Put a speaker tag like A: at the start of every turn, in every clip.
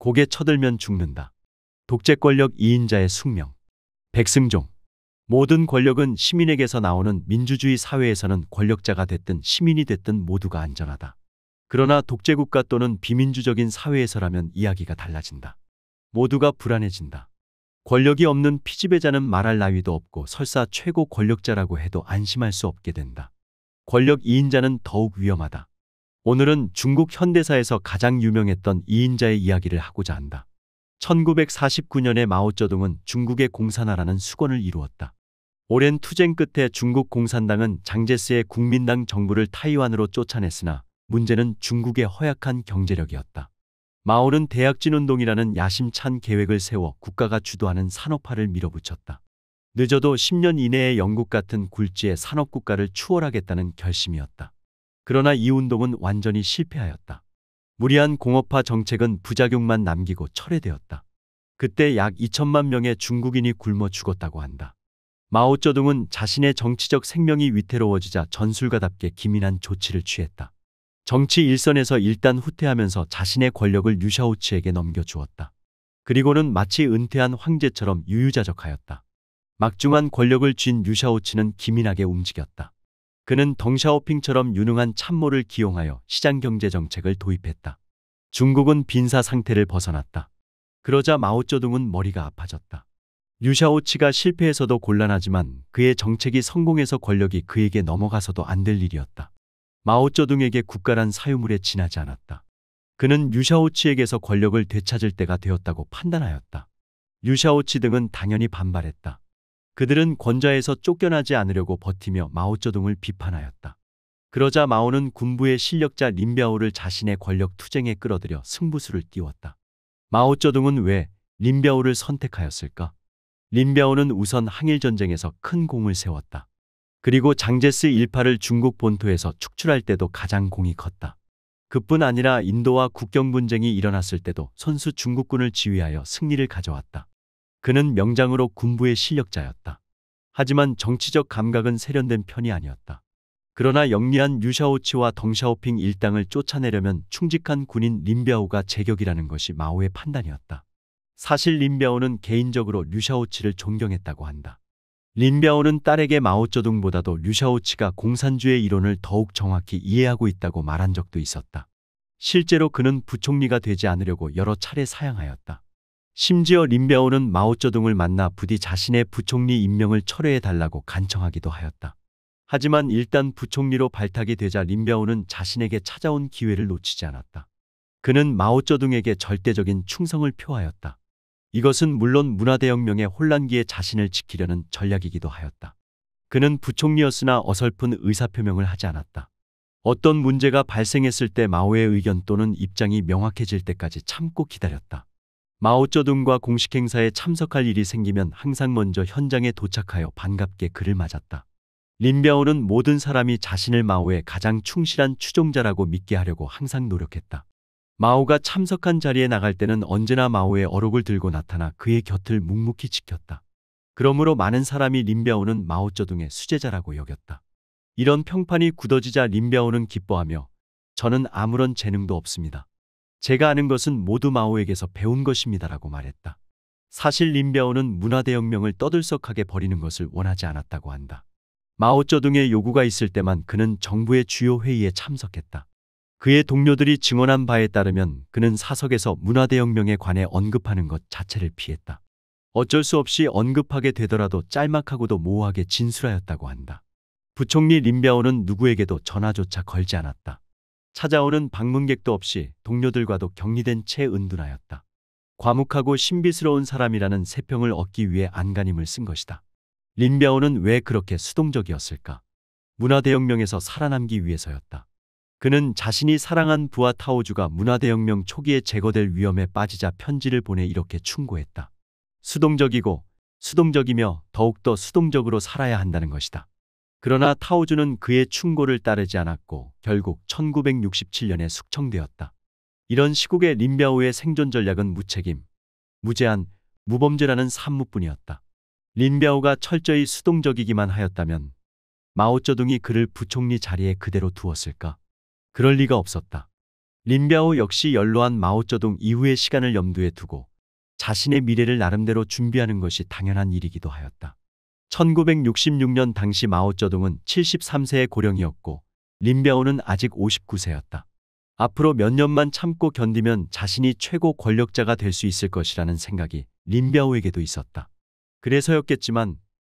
A: 고개 쳐들면 죽는다. 독재 권력 2인자의 숙명. 백승종. 모든 권력은 시민에게서 나오는 민주주의 사회에서는 권력자가 됐든 시민이 됐든 모두가 안전하다. 그러나 독재국가 또는 비민주적인 사회에서라면 이야기가 달라진다. 모두가 불안해진다. 권력이 없는 피지배자는 말할 나위도 없고 설사 최고 권력자라고 해도 안심할 수 없게 된다. 권력 2인자는 더욱 위험하다. 오늘은 중국 현대사에서 가장 유명했던 이인자의 이야기를 하고자 한다. 1949년에 마오쩌둥은 중국의 공산화라는 수건을 이루었다. 오랜 투쟁 끝에 중국 공산당은 장제스의 국민당 정부를 타이완으로 쫓아냈으나 문제는 중국의 허약한 경제력이었다. 마오는 대학진운동이라는 야심찬 계획을 세워 국가가 주도하는 산업화를 밀어붙였다. 늦어도 10년 이내에 영국 같은 굴지의 산업국가를 추월하겠다는 결심이었다. 그러나 이 운동은 완전히 실패하였다. 무리한 공업화 정책은 부작용만 남기고 철회되었다. 그때 약 2천만 명의 중국인이 굶어 죽었다고 한다. 마오쩌둥은 자신의 정치적 생명이 위태로워지자 전술가답게 기민한 조치를 취했다. 정치 일선에서 일단 후퇴하면서 자신의 권력을 유샤오치에게 넘겨주었다. 그리고는 마치 은퇴한 황제처럼 유유자적하였다. 막중한 권력을 쥔 유샤오치는 기민하게 움직였다. 그는 덩샤오핑처럼 유능한 참모를 기용하여 시장 경제 정책을 도입했다. 중국은 빈사 상태를 벗어났다. 그러자 마오쩌둥은 머리가 아파졌다. 유샤오치가 실패해서도 곤란하지만 그의 정책이 성공해서 권력이 그에게 넘어가서도 안 될 일이었다. 마오쩌둥에게 국가란 사유물에 지나지 않았다. 그는 유샤오치에게서 권력을 되찾을 때가 되었다고 판단하였다. 유샤오치 등은 당연히 반발했다. 그들은 권좌에서 쫓겨나지 않으려고 버티며 마오쩌둥을 비판하였다. 그러자 마오는 군부의 실력자 린벼오를 자신의 권력 투쟁에 끌어들여 승부수를 띄웠다. 마오쩌둥은 왜 린벼오를 선택하였을까? 린벼오는 우선 항일 전쟁에서 큰 공을 세웠다. 그리고 장제스 일파를 중국 본토에서 축출할 때도 가장 공이 컸다. 그뿐 아니라 인도와 국경 분쟁이 일어났을 때도 선수 중국군을 지휘하여 승리를 가져왔다. 그는 명장으로 군부의 실력자였다. 하지만 정치적 감각은 세련된 편이 아니었다. 그러나 영리한 유샤오치와 덩샤오핑 일당을 쫓아내려면 충직한 군인 린비아오가 제격이라는 것이 마오의 판단이었다. 사실 린비아오는 개인적으로 류샤오치를 존경했다고 한다. 린비아오는 딸에게 마오쩌둥보다도 류샤오치가 공산주의 이론을 더욱 정확히 이해하고 있다고 말한 적도 있었다. 실제로 그는 부총리가 되지 않으려고 여러 차례 사양하였다. 심지어 린베오는 마오쩌둥을 만나 부디 자신의 부총리 임명을 철회해달라고 간청하기도 하였다. 하지만 일단 부총리로 발탁이 되자 린베오는 자신에게 찾아온 기회를 놓치지 않았다. 그는 마오쩌둥에게 절대적인 충성을 표하였다. 이것은 물론 문화대혁명의 혼란기에 자신을 지키려는 전략이기도 하였다. 그는 부총리였으나 어설픈 의사표명을 하지 않았다. 어떤 문제가 발생했을 때 마오의 의견 또는 입장이 명확해질 때까지 참고 기다렸다. 마오쩌둥과 공식 행사에 참석할 일이 생기면 항상 먼저 현장에 도착하여 반갑게 그를 맞았다. 린벼오는 모든 사람이 자신을 마오의 가장 충실한 추종자라고 믿게 하려고 항상 노력했다. 마오가 참석한 자리에 나갈 때는 언제나 마오의 어록을 들고 나타나 그의 곁을 묵묵히 지켰다. 그러므로 많은 사람이 린벼오는 마오쩌둥의 수제자라고 여겼다. 이런 평판이 굳어지자 린벼오는 기뻐하며 저는 아무런 재능도 없습니다. 제가 아는 것은 모두 마오에게서 배운 것입니다라고 말했다. 사실 린벼오는 문화대혁명을 떠들썩하게 벌이는 것을 원하지 않았다고 한다. 마오쩌둥의 요구가 있을 때만 그는 정부의 주요 회의에 참석했다. 그의 동료들이 증언한 바에 따르면 그는 사석에서 문화대혁명에 관해 언급하는 것 자체를 피했다. 어쩔 수 없이 언급하게 되더라도 짤막하고도 모호하게 진술하였다고 한다. 부총리 린벼오는 누구에게도 전화조차 걸지 않았다. 찾아오는 방문객도 없이 동료들과도 격리된 채 은둔하였다. 과묵하고 신비스러운 사람이라는 세평을 얻기 위해 안간힘을 쓴 것이다. 린비아오는왜 그렇게 수동적이었을까? 문화대혁명에서 살아남기 위해서였다. 그는 자신이 사랑한 부하 타오주가 문화대혁명 초기에 제거될 위험에 빠지자 편지를 보내 이렇게 충고했다. 수동적이고 수동적이며 더욱더 수동적으로 살아야 한다는 것이다. 그러나 타오주는 그의 충고를 따르지 않았고 결국 1967년에 숙청되었다. 이런 시국의 린비아오의 생존 전략은 무책임, 무제한, 무범죄라는 산무뿐이었다. 린비아오가 철저히 수동적이기만 하였다면 마오쩌둥이 그를 부총리 자리에 그대로 두었을까? 그럴 리가 없었다. 린비아오 역시 연로한 마오쩌둥 이후의 시간을 염두에 두고 자신의 미래를 나름대로 준비하는 것이 당연한 일이기도 하였다. 1966년 당시 마오쩌둥은 73세의 고령이었고 린벼오는 아직 59세였다. 앞으로 몇 년만 참고 견디면 자신이 최고 권력자가 될 수 있을 것이라는 생각이 린벼오에게도 있었다. 그래서였겠지만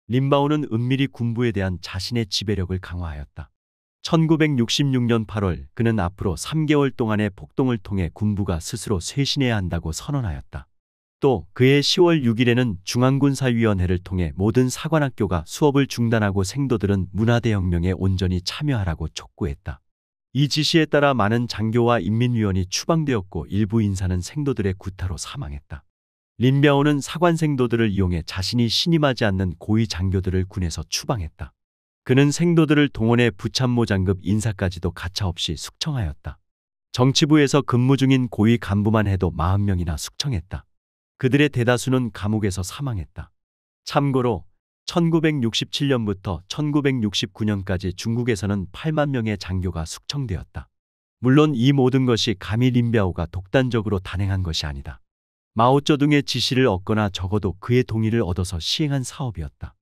A: 린바오는 은밀히 군부에 대한 자신의 지배력을 강화하였다. 1966년 8월 그는 앞으로 3개월 동안의 폭동을 통해 군부가 스스로 쇄신해야 한다고 선언하였다. 또 그해 10월 6일에는 중앙군사위원회를 통해 모든 사관학교가 수업을 중단하고 생도들은 문화대혁명에 온전히 참여하라고 촉구했다. 이 지시에 따라 많은 장교와 인민위원이 추방되었고 일부 인사는 생도들의 구타로 사망했다. 린비아오는 사관 생도들을 이용해 자신이 신임하지 않는 고위 장교들을 군에서 추방했다. 그는 생도들을 동원해 부참모 장급 인사까지도 가차없이 숙청하였다. 정치부에서 근무 중인 고위 간부만 해도 40명이나 숙청했다. 그들의 대다수는 감옥에서 사망했다. 참고로 1967년부터 1969년까지 중국에서는 8만 명의 장교가 숙청되었다. 물론 이 모든 것이 가미 린비아오가 독단적으로 단행한 것이 아니다. 마오쩌둥의 지시를 얻거나 적어도 그의 동의를 얻어서 시행한 사업이었다.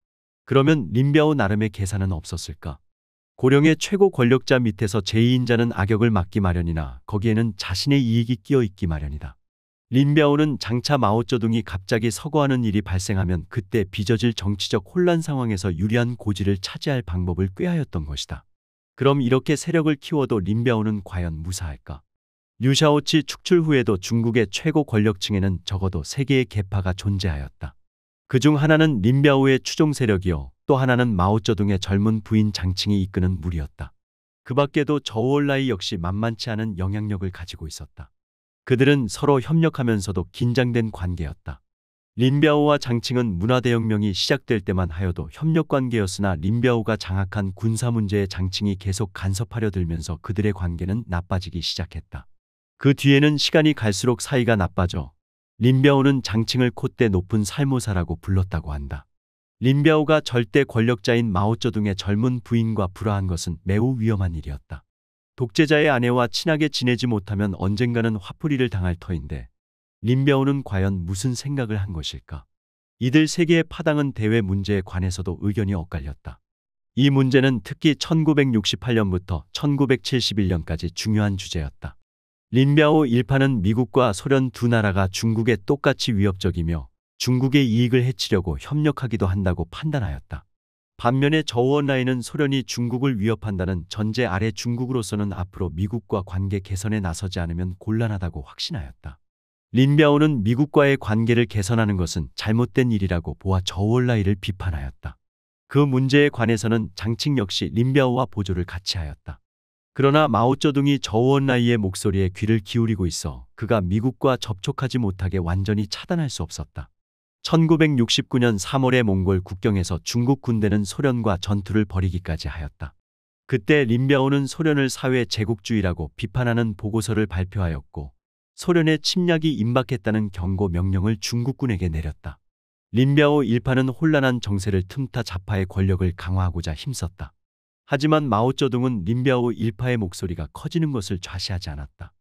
A: 그러면 린비아오 나름의 계산은 없었을까? 고령의 최고 권력자 밑에서 제2인자는 악역을 맡기 마련이나 거기에는 자신의 이익이 끼어 있기 마련이다. 린비아오는 장차 마오쩌둥이 갑자기 서거하는 일이 발생하면 그때 빚어질 정치적 혼란 상황에서 유리한 고지를 차지할 방법을 꾀하였던 것이다. 그럼 이렇게 세력을 키워도 린비아오는 과연 무사할까? 류샤오치 축출 후에도 중국의 최고 권력층에는 적어도 세 개의 계파가 존재하였다. 그 중 하나는 린비아오의 추종 세력이요, 또 하나는 마오쩌둥의 젊은 부인 장칭이 이끄는 무리였다. 그 밖에도 저우올라이 역시 만만치 않은 영향력을 가지고 있었다. 그들은 서로 협력하면서도 긴장된 관계였다. 린비아오와 장칭은 문화대혁명이 시작될 때만 하여도 협력관계였으나 린비아오가 장악한 군사 문제에 장칭이 계속 간섭하려 들면서 그들의 관계는 나빠지기 시작했다. 그 뒤에는 시간이 갈수록 사이가 나빠져 린비아오는 장칭을 콧대 높은 살모사라고 불렀다고 한다. 린비아오가 절대 권력자인 마오쩌둥의 젊은 부인과 불화한 것은 매우 위험한 일이었다. 독재자의 아내와 친하게 지내지 못하면 언젠가는 화풀이를 당할 터인데 림벼우는 과연 무슨 생각을 한 것일까? 이들 세 개의 파당은 대외 문제에 관해서도 의견이 엇갈렸다. 이 문제는 특히 1968년부터 1971년까지 중요한 주제였다. 린벼우 일파는 미국과 소련 두 나라가 중국에 똑같이 위협적이며 중국의 이익을 해치려고 협력하기도 한다고 판단하였다. 반면에 저우원라인은 소련이 중국을 위협한다는 전제 아래 중국으로서는 앞으로 미국과 관계 개선에 나서지 않으면 곤란하다고 확신하였다. 린비아오는 미국과의 관계를 개선하는 것은 잘못된 일이라고 보아 저우원라이를 비판하였다. 그 문제에 관해서는 장칭 역시 린비아오와 보조를 같이 하였다. 그러나 마오쩌둥이 저우원라이의 목소리에 귀를 기울이고 있어 그가 미국과 접촉하지 못하게 완전히 차단할 수 없었다. 1969년 3월에 몽골 국경에서 중국 군대는 소련과 전투를 벌이기까지 하였다. 그때 린벼오는 소련을 사회 제국주의라고 비판하는 보고서를 발표하였고 소련의 침략이 임박했다는 경고 명령을 중국군에게 내렸다. 린벼오 일파는 혼란한 정세를 틈타 자파의 권력을 강화하고자 힘썼다. 하지만 마오쩌둥은 린벼오 일파의 목소리가 커지는 것을 좌시하지 않았다.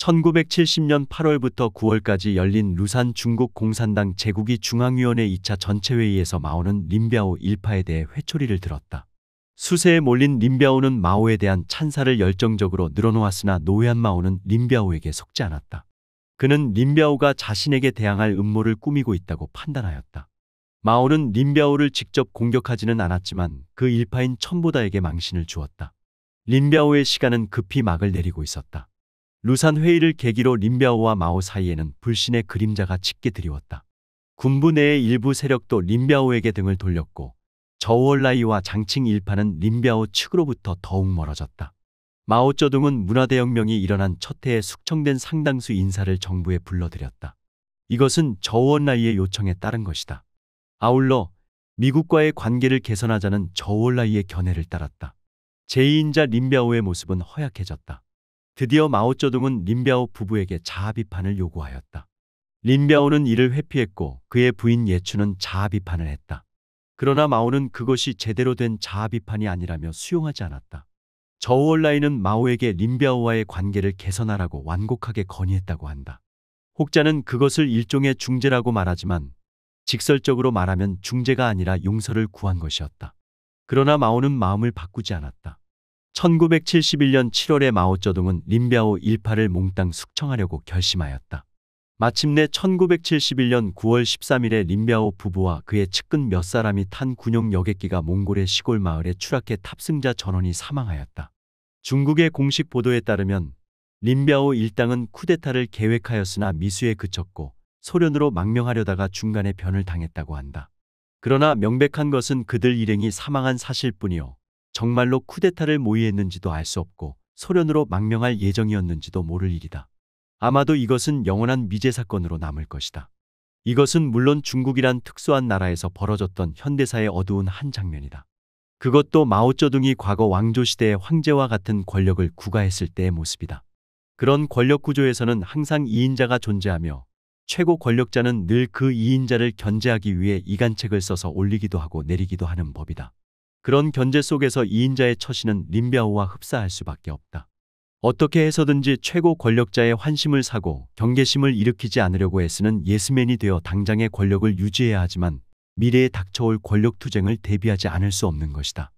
A: 1970년 8월부터 9월까지 열린 루산 중국 공산당 제국이 중앙위원회 2차 전체회의에서 마오는 린비아오 일파에 대해 회초리를 들었다. 수세에 몰린 린비아오는 마오에 대한 찬사를 열정적으로 늘어놓았으나 노회한 마오는 린비아오에게 속지 않았다. 그는 린비아오가 자신에게 대항할 음모를 꾸미고 있다고 판단하였다. 마오는 린비아오를 직접 공격하지는 않았지만 그 일파인 천보다에게 망신을 주었다. 린비아오의 시간은 급히 막을 내리고 있었다. 루산 회의를 계기로 린비아오와 마오 사이에는 불신의 그림자가 짙게 드리웠다. 군부 내의 일부 세력도 린아오에게 등을 돌렸고 저우얼라이와 장칭 일파는 린아오 측으로부터 더욱 멀어졌다. 마오쩌둥은 문화대혁명이 일어난 첫 해에 숙청된 상당수 인사를 정부에 불러들였다. 이것은 저우얼라이의 요청에 따른 것이다. 아울러 미국과의 관계를 개선하자는 저우얼라이의 견해를 따랐다. 제2인자 린아오의 모습은 허약해졌다. 드디어 마오쩌둥은 린비아오 부부에게 자아 비판을 요구하였다. 린비아오는 이를 회피했고 그의 부인 예추는 자아 비판을 했다. 그러나 마오는 그것이 제대로 된 자아 비판이 아니라며 수용하지 않았다. 저우얼라이는 마오에게 린비아오와의 관계를 개선하라고 완곡하게 건의했다고 한다. 혹자는 그것을 일종의 중재라고 말하지만 직설적으로 말하면 중재가 아니라 용서를 구한 것이었다. 그러나 마오는 마음을 바꾸지 않았다. 1971년 7월에 마오쩌둥은 린아오 일파를 몽땅 숙청하려고 결심하였다. 마침내 1971년 9월 13일에 린아오 부부와 그의 측근 몇 사람이 탄 군용 여객기가 몽골의 시골 마을에 추락해 탑승자 전원이 사망하였다. 중국의 공식 보도에 따르면 린아오 일당은 쿠데타를 계획하였으나 미수에 그쳤고 소련으로 망명하려다가 중간에 변을 당했다고 한다. 그러나 명백한 것은 그들 일행이 사망한 사실뿐이요. 정말로 쿠데타를 모의했는지도 알 수 없고 소련으로 망명할 예정이었는지도 모를 일이다. 아마도 이것은 영원한 미제 사건으로 남을 것이다. 이것은 물론 중국이란 특수한 나라에서 벌어졌던 현대사의 어두운 한 장면이다. 그것도 마오쩌둥이 과거 왕조시대의 황제와 같은 권력을 구가했을 때의 모습이다. 그런 권력 구조에서는 항상 이인자가 존재하며 최고 권력자는 늘 그 이인자를 견제하기 위해 이간책을 써서 올리기도 하고 내리기도 하는 법이다. 그런 견제 속에서 이인자의 처신은 림비아오와 흡사할 수밖에 없다. 어떻게 해서든지 최고 권력자의 환심을 사고 경계심을 일으키지 않으려고 애쓰는 예스맨이 되어 당장의 권력을 유지해야 하지만 미래에 닥쳐올 권력 투쟁을 대비하지 않을 수 없는 것이다.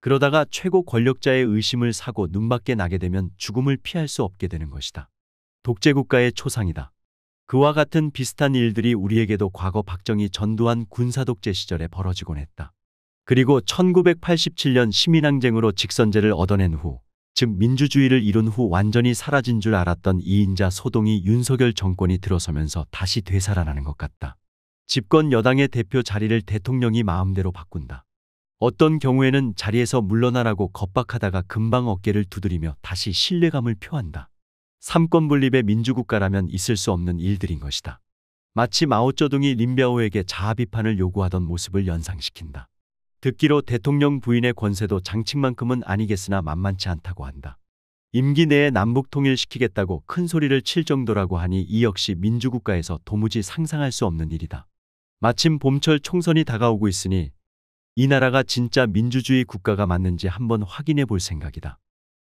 A: 그러다가 최고 권력자의 의심을 사고 눈밖에 나게 되면 죽음을 피할 수 없게 되는 것이다. 독재국가의 초상이다. 그와 같은 비슷한 일들이 우리에게도 과거 박정희 전두환 군사독재 시절에 벌어지곤 했다. 그리고 1987년 시민항쟁으로 직선제를 얻어낸 후, 즉 민주주의를 이룬 후 완전히 사라진 줄 알았던 이인자 소동이 윤석열 정권이 들어서면서 다시 되살아나는 것 같다. 집권 여당의 대표 자리를 대통령이 마음대로 바꾼다. 어떤 경우에는 자리에서 물러나라고 겁박하다가 금방 어깨를 두드리며 다시 신뢰감을 표한다. 삼권분립의 민주국가라면 있을 수 없는 일들인 것이다. 마치 마오쩌둥이 린베오에게 자아 비판을 요구하던 모습을 연상시킨다. 듣기로 대통령 부인의 권세도 장칙만큼은 아니겠으나 만만치 않다고 한다. 임기 내에 남북 통일시키겠다고 큰 소리를 칠 정도라고 하니 이 역시 민주국가에서 도무지 상상할 수 없는 일이다. 마침 봄철 총선이 다가오고 있으니 이 나라가 진짜 민주주의 국가가 맞는지 한번 확인해 볼 생각이다.